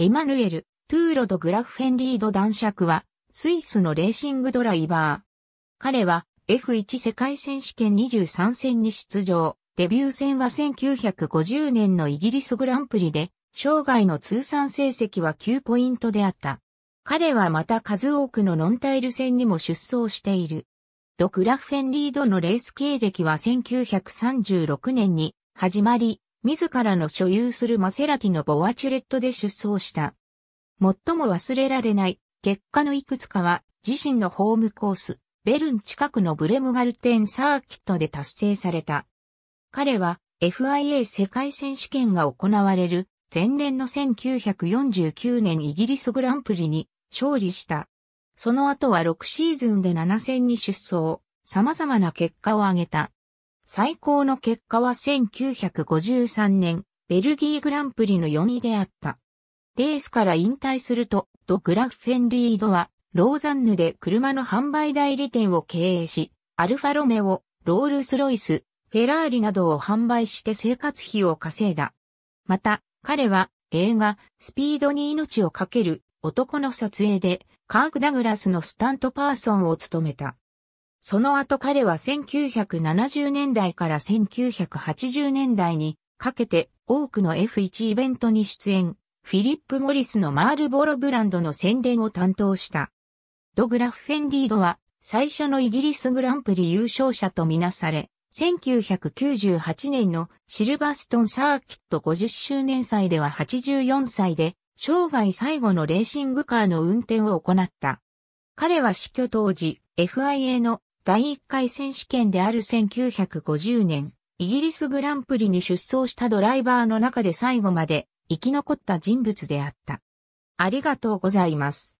エマヌエル・トゥーロド・グラフフェンリード男爵は、スイスのレーシングドライバー。彼は、F1 世界選手権23戦に出場。デビュー戦は1950年のイギリスグランプリで、生涯の通算成績は9ポイントであった。彼はまた数多くのノンタイル戦にも出走している。ド・グラフェンリードのレース経歴は1936年に始まり、自らの所有するマセラティのボワチュレットで出走した。最も忘れられない結果のいくつかは自身のホームコース、ベルン近くのブレムガルテンサーキットで達成された。彼は FIA 世界選手権が行われる前年の1949年イギリスグランプリに勝利した。その後は6シーズンで7戦に出走、様々な結果を上げた。最高の結果は1953年、ベルギーグランプリの4位であった。レースから引退すると、ド・グラフ・フェンリードは、ローザンヌで車の販売代理店を経営し、アルファロメオ、ロールスロイス、フェラーリなどを販売して生活費を稼いだ。また、彼は映画、スピードに命をかける男の撮影で、カーク・ダグラスのスタントパーソンを務めた。その後彼は1970年代から1980年代にかけて多くの F1 イベントに出演、フィリップ・モリスのマールボロブランドの宣伝を担当した。ドグラフ・フェンリードは最初のイギリスグランプリ優勝者とみなされ、1998年のシルバーストンサーキット50周年祭では84歳で、生涯最後のレーシングカーの運転を行った。彼は死去当時、FIA の第1回選手権である1950年、イギリスグランプリに出走したドライバーの中で最後まで生き残った人物であった。ありがとうございます。